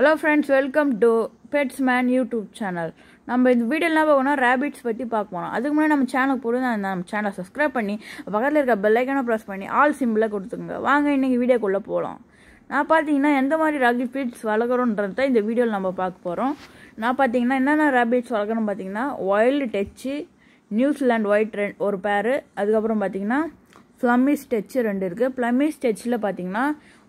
hello friends welcome to pets man YouTube channel நம்ம இந்த வீடியோலாம் பார்க்கணும் ரேபிட்ஸ் பற்றி பார்க்க போகணும் அதுக்கு முன்னாடி நம்ம சேனல் போட்டு நம்ம சேனலை சப்ஸ்கிரைப் பண்ணி பக்கத்தில் இருக்க பெல்லைக்கான ப்ரெஸ் பண்ணி ஆல் சிம்பிளாக கொடுத்துங்க வாங்க இன்றைக்கி வீடியோக்குள்ளே போகலாம் நான் பார்த்தீங்கன்னா எந்த மாதிரி ரேபிட்ஸ் தான் இந்த வீடியோவில் நம்ம பார்க்க போகிறோம் நான் பார்த்தீங்கன்னா என்னென்ன ரேபிட்ஸ் வளர்க்குறோம் பார்த்தீங்கன்னா ஒயில்டு டச்சு நியூசிலாண்ட் ஒயிட் ரெண்ட் ஒரு பேரு அதுக்கப்புறம் பார்த்தீங்கன்னா ஃப்ளம்மி ஸ்டெச்சு ரெண்டு இருக்குது ஃப்ளம்மி ஸ்டெச்சில் பார்த்தீங்கன்னா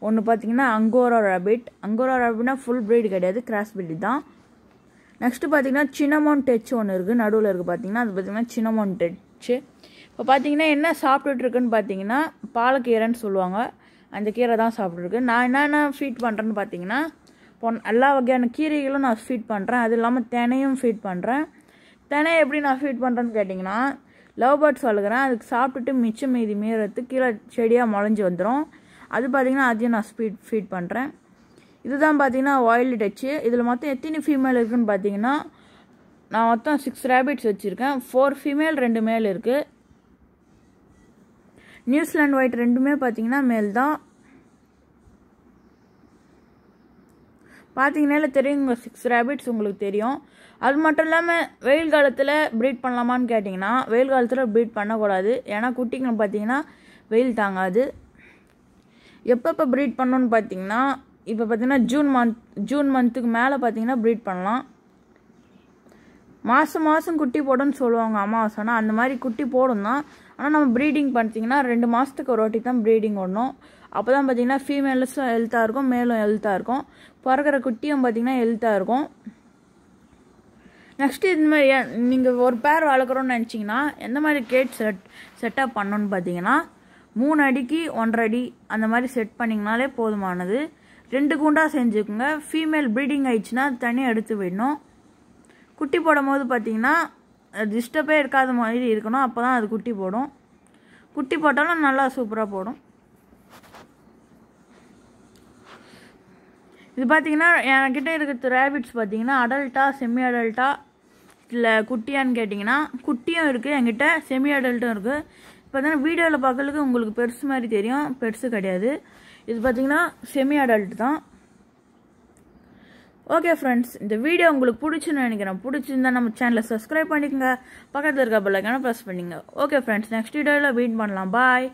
ஒன்று பார்த்தீங்கன்னா அங்கோரா ரேபிட் அங்கோரா ரேபிட்னா ஃபுல் ப்ரீடு கிடையாது கிராஸ் ப்ரீடு தான் நெக்ஸ்ட்டு பார்த்தீங்கன்னா சின்னமோன் டச்சு ஒன்று இருக்குது நடுவில் இருக்குது பார்த்தீங்கன்னா அது பார்த்தீங்கன்னா சின்னமோன் டெச்சு இப்போ பார்த்தீங்கன்னா என்ன இருக்குன்னு பார்த்தீங்கன்னா பாலக்கீரைன்னு சொல்லுவாங்க அந்த கீரை தான் சாப்பிட்ருக்கு நான் என்னென்ன ஃபீட் பண்ணுறேன்னு பார்த்தீங்கன்னா பொன் எல்லா வகையான கீரைகளும் நான் ஃபீட் பண்ணுறேன் அது இல்லாமல் தினையும் ஃபீட் பண்ணுறேன் தினை எப்படி நான் ஃபீட் பண்ணுறேன்னு கேட்டிங்கன்னா லவ் பேர்ட்ஸ் வளர்க்குறேன் அதுக்கு சாப்பிட்டுட்டு மிச்சம் மீதி மீறது கீழே செடியாக முளைஞ்சி வந்துடும் அது பார்த்திங்கன்னா அதையும் நான் ஸ்பீட் ஃபீட் பண்ணுறேன் இதுதான் பார்த்திங்கன்னா ஒயில்டு டச்சு இதில் மொத்தம் எத்தனை ஃபீமேல் இருக்குதுன்னு பார்த்தீங்கன்னா நான் மொத்தம் சிக்ஸ் ரேபிட்ஸ் வச்சுருக்கேன் ஃபோர் ஃபீமேல் ரெண்டு மேல் இருக்குது நியூசிலாண்ட் ஒயிட் ரெண்டுமே பார்த்தீங்கன்னா மேல் தான் பார்த்தீங்கனால தெரியும் உங்கள் சிக்ஸ் ரேபிட்ஸ் உங்களுக்கு தெரியும் அது மட்டும் இல்லாமல் வெயில் காலத்தில் ப்ரீட் பண்ணலாமான்னு கேட்டிங்கன்னா வெயில் காலத்தில் ப்ரீட் பண்ணக்கூடாது ஏன்னா குட்டிங்க பார்த்தீங்கன்னா வெயில் தாங்காது எப்பப்போ ப்ரீட் பண்ணணுன்னு பார்த்தீங்கன்னா இப்போ பார்த்தீங்கன்னா ஜூன் மந்த் ஜூன் மந்த்துக்கு மேலே பார்த்தீங்கன்னா ப்ரீட் பண்ணலாம் மாதம் மாதம் குட்டி போடும்னு சொல்லுவாங்க அமாவாசை ஆனால் அந்த மாதிரி குட்டி போடும் தான் ஆனால் நம்ம ப்ரீடிங் பண்ணிட்டிங்கன்னா ரெண்டு மாதத்துக்கு ஒரு வாட்டி தான் ப்ரீடிங் ஓடணும் அப்போ தான் பார்த்தீங்கன்னா ஃபீமேல்ஸும் ஹெல்த்தாக இருக்கும் மேலும் ஹெல்த்தாக இருக்கும் பிறக்கிற குட்டியும் பார்த்திங்கன்னா ஹெல்த்தாக இருக்கும் நெக்ஸ்ட்டு இது மாதிரி நீங்கள் ஒரு பேர் வளர்க்குறோன்னு நினச்சிங்கன்னா எந்த மாதிரி கேட் செட் செட்டப் பண்ணணுன்னு பார்த்தீங்கன்னா மூணு அடிக்கு ஒன்றரை அடி அந்த மாதிரி செட் பண்ணிங்கனாலே போதுமானது ரெண்டு கூண்டாக செஞ்சுக்கோங்க ஃபீமேல் ப்ரீடிங் ஆயிடுச்சுன்னா தனியாக எடுத்து விடணும் குட்டி போடும் போது பார்த்திங்கன்னா டிஸ்டர்பே இருக்காத மாதிரி இருக்கணும் அப்போ தான் அது குட்டி போடும் குட்டி போட்டாலும் நல்லா சூப்பராக போடும் இது பார்த்திங்கன்னா என்கிட்ட இருக்கிற ரேபிட்ஸ் பார்த்திங்கன்னா அடல்ட்டாக செமி அடல்ட்டாக இல்லை குட்டியான்னு கேட்டிங்கன்னா குட்டியும் இருக்குது என்கிட்ட செமி அடல்ட்டும் இருக்குது இப்போ பார்த்தீங்கன்னா வீடியோவில் பார்க்கறதுக்கு உங்களுக்கு பெருசு மாதிரி தெரியும் பெருசு கிடையாது இது பார்த்திங்கன்னா செமி அடல்ட் தான் ஓகே ஃப்ரெண்ட்ஸ் இந்த வீடியோ உங்களுக்கு பிடிச்சுன்னு நினைக்கிறேன் பிடிச்சிருந்தா நம்ம சேனலை சப்ஸ்கிரைப் பண்ணிக்கோங்க பக்கத்தில் இருக்க பெல்லைக்கான ப்ரெஸ் பண்ணிங்க ஓகே ஃப்ரெண்ட்ஸ் நெக்ஸ்ட் வீடியோவில் வெயிட் பண்ணலாம் பாய்